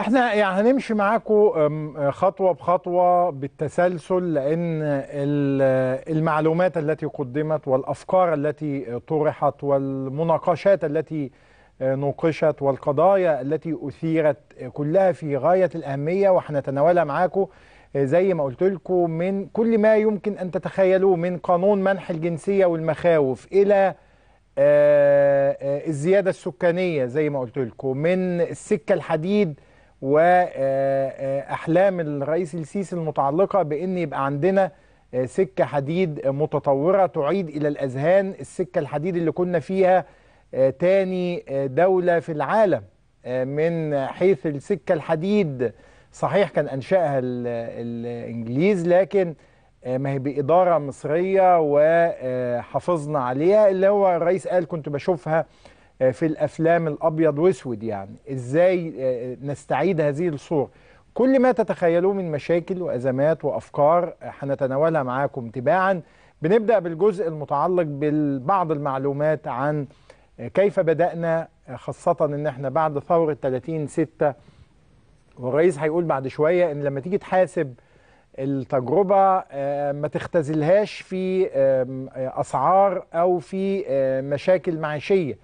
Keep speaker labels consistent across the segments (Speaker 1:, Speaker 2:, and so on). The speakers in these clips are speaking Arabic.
Speaker 1: احنا يعني هنمشي معاكم خطوه بخطوه بالتسلسل لان المعلومات التي قدمت والافكار التي طرحت والمناقشات التي آه، نوقشت والقضايا التي اثيرت كلها في غايه الاهميه وهنتناولها معاكم آه، زي ما قلت لكم من كل ما يمكن ان تتخيلوه من قانون منح الجنسيه والمخاوف الى آه، الزياده السكانيه زي ما قلت لكم من السكه الحديد واحلام آه، آه، الرئيس السيسي المتعلقه بان يبقى عندنا آه، سكه حديد متطوره تعيد الى الاذهان السكه الحديد اللي كنا فيها تاني دوله في العالم من حيث السكه الحديد صحيح كان انشاها الانجليز لكن ما هي باداره مصريه وحافظنا عليها اللي هو الرئيس قال كنت بشوفها آه، في الافلام الابيض واسود يعني ازاي آه، نستعيد هذه الصوره كل ما تتخيلوه من مشاكل وازمات وافكار آه، هنتناولها معاكم تباعا بنبدا بالجزء المتعلق ببعض المعلومات عن كيف بدانا خاصه ان احنا بعد ثوره 30 6 والرئيس هيقول بعد شويه ان لما تيجي تحاسب التجربه ما تختزلهاش في اسعار او في مشاكل معيشيه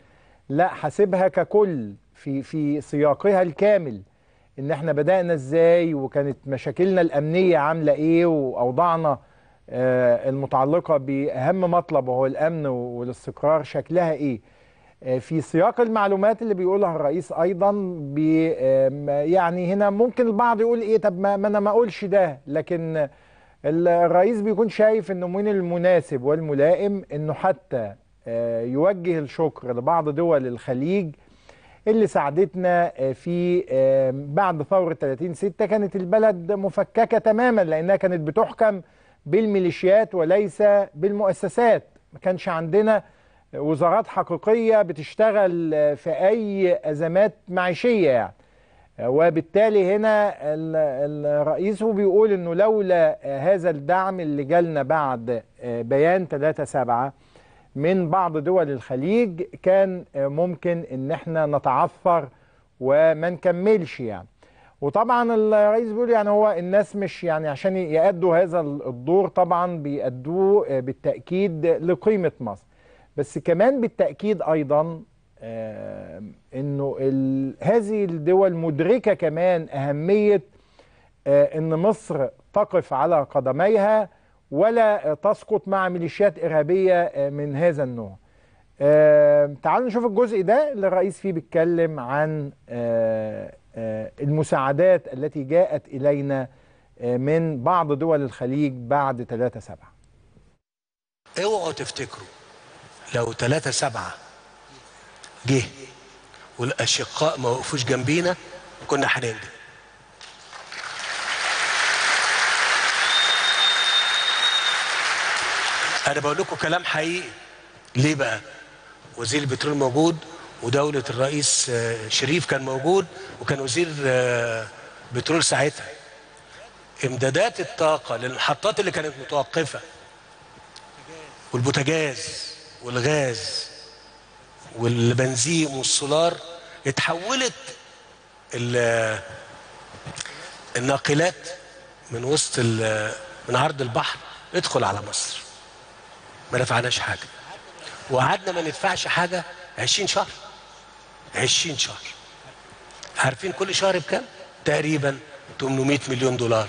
Speaker 1: لا حاسبها ككل في في سياقها الكامل ان احنا بدانا ازاي وكانت مشاكلنا الامنيه عامله ايه واوضاعنا آه المتعلقه باهم مطلب وهو الامن والاستقرار شكلها ايه آه في سياق المعلومات اللي بيقولها الرئيس ايضا آه يعني هنا ممكن البعض يقول ايه طب ما انا ما اقولش ده لكن الرئيس بيكون شايف انه من المناسب والملائم انه حتى آه، يوجه الشكر لبعض دول الخليج اللي ساعدتنا آه، في آه، بعد ثورة 30 ستة كانت البلد مفككة تماما لأنها كانت بتحكم بالميليشيات وليس بالمؤسسات ما كانش عندنا وزارات حقيقية بتشتغل في أي أزمات معيشية يعني وبالتالي هنا الرئيس بيقول أنه لولا هذا الدعم اللي جالنا بعد بيان 3 7 من بعض دول الخليج كان ممكن ان احنا نتعثر وما نكملش يعني وطبعا الرئيس بيقول يعني هو الناس مش يعني عشان يأدوا هذا الدور طبعا بيأدوه بالتأكيد لقيمة مصر بس كمان بالتأكيد أيضا آه، انه هذه الدول مدركة كمان أهمية آه، ان مصر تقف على قدميها ولا تسقط مع ميليشيات إرهابية آه، من هذا النوع آه، تعالوا نشوف الجزء ده اللي الرئيس فيه بيتكلم عن آه، المساعدات التي جاءت إلينا من بعض دول الخليج بعد 3 7
Speaker 2: اوعوا تفتكروا لو 3 7 جه والأشقاء ما وقفوش جنبينا كنا هننجح انا بقول لكم كلام حقيقي ليه بقى وزير البترول موجود ودولة الرئيس آه، شريف كان موجود وكان وزير آه، بترول ساعتها امدادات الطاقة للمحطات اللي كانت متوقفة والبوتاجاز والغاز والبنزين والسولار اتحولت آه، الناقلات من وسط من عرض البحر ادخل على مصر ما نفعناش حاجة وقعدنا ما ندفعش حاجة 20 شهر 20 شهر عارفين كل شهر بكام؟ تقريبا 800 مليون دولار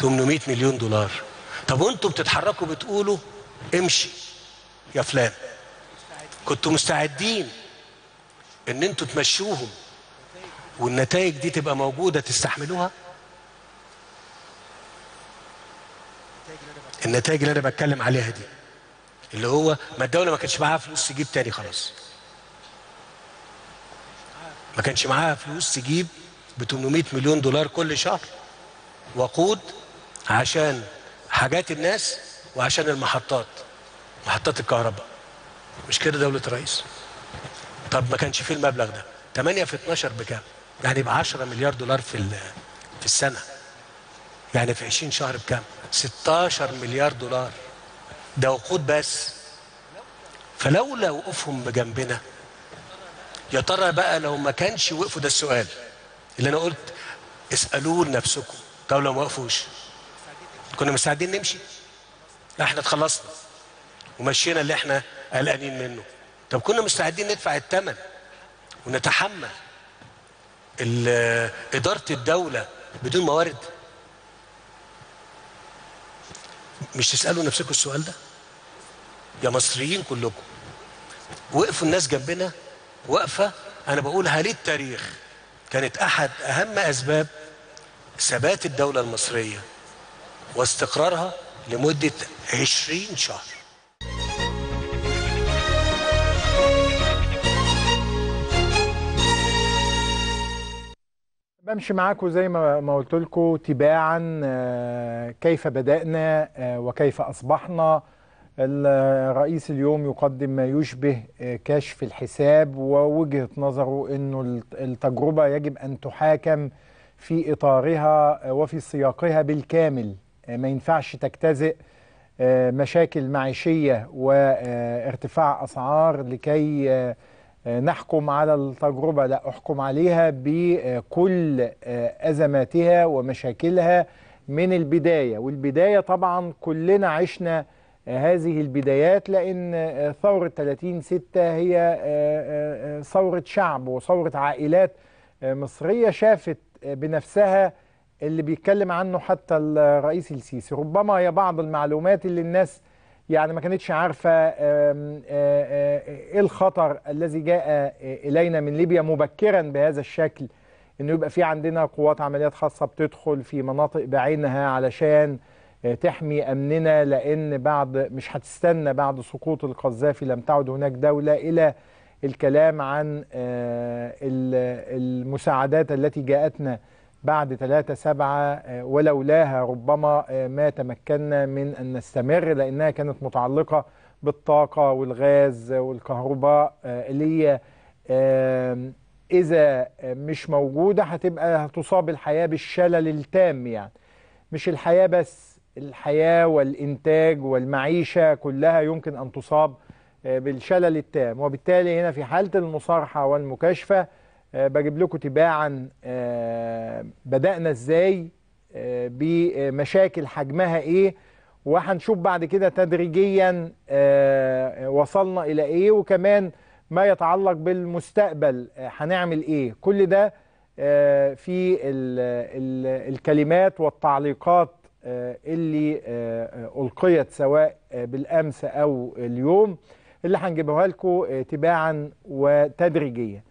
Speaker 2: 800 مليون دولار طب وانتم بتتحركوا بتقولوا امشي يا فلان كنتوا مستعدين ان انتوا تمشوهم والنتائج دي تبقى موجوده تستحملوها النتائج اللي انا بتكلم عليها دي اللي هو ما الدوله ما كانش معاها فلوس تجيب تاني خلاص ما كانش معاها فلوس تجيب ب 800 مليون دولار كل شهر وقود عشان حاجات الناس وعشان المحطات محطات الكهرباء مش كده دوله الرئيس طب ما كانش فيه المبلغ ده 8 في 12 بكام يعني ب 10 مليار دولار في في السنه يعني في 20 شهر بكام 16 مليار دولار ده وقود بس فلولا وقوفهم بجنبنا يا ترى بقى لو ما كانش وقفوا ده السؤال اللي انا قلت اسالوه لنفسكم طب لو ما وقفوش كنا مستعدين نمشي احنا اتخلصنا ومشينا اللي احنا قلقانين منه طب كنا مستعدين ندفع الثمن ونتحمل اداره الدوله بدون موارد مش تسالوا نفسكم السؤال ده يا مصريين كلكم وقفوا الناس جنبنا وقفه انا بقولها للتاريخ كانت احد اهم اسباب ثبات الدوله المصريه واستقرارها لمده 20 شهر
Speaker 1: بمشي معاكم زي ما ما قلت لكم تباعا آه، كيف بدأنا آه، وكيف أصبحنا الرئيس اليوم يقدم ما يشبه آه، كشف الحساب ووجهة نظره أنه التجربة يجب أن تحاكم في إطارها وفي سياقها بالكامل ما ينفعش تجتزئ مشاكل معيشية وارتفاع أسعار لكي نحكم على التجربة لا أحكم عليها بكل آه، أزماتها ومشاكلها من البداية والبداية طبعا كلنا عشنا آه، هذه البدايات لأن آه، ثورة 30 ستة هي ثورة شعب وثورة عائلات مصرية شافت بنفسها اللي بيتكلم عنه حتى الرئيس السيسي ربما هي بعض المعلومات اللي الناس يعني ما كانتش عارفة إيه الخطر الذي جاء إلينا من ليبيا مبكرا بهذا الشكل إنه يبقى في عندنا قوات عمليات خاصة بتدخل في مناطق بعينها علشان تحمي أمننا لأن بعد مش هتستنى بعد سقوط القذافي لم تعد هناك دولة إلى الكلام عن المساعدات التي جاءتنا بعد 3 7 آه، ولولاها ربما آه، ما تمكنا من أن نستمر لأنها كانت متعلقة بالطاقة والغاز والكهرباء آه، اللي إذا مش موجودة هتبقى هتصاب الحياة بالشلل التام يعني مش الحياة بس الحياة والإنتاج والمعيشة كلها يمكن أن تصاب بالشلل التام وبالتالي هنا في حالة المصارحة والمكاشفة آه، بجيب لكم تباعا آه، بدأنا ازاي آه، بمشاكل حجمها ايه وهنشوف بعد كده تدريجيا وصلنا الى ايه وكمان ما يتعلق بالمستقبل هنعمل ايه كل ده في الكلمات والتعليقات اللي ألقيت سواء بالأمس أو اليوم اللي هنجيبها لكم تباعا وتدريجيا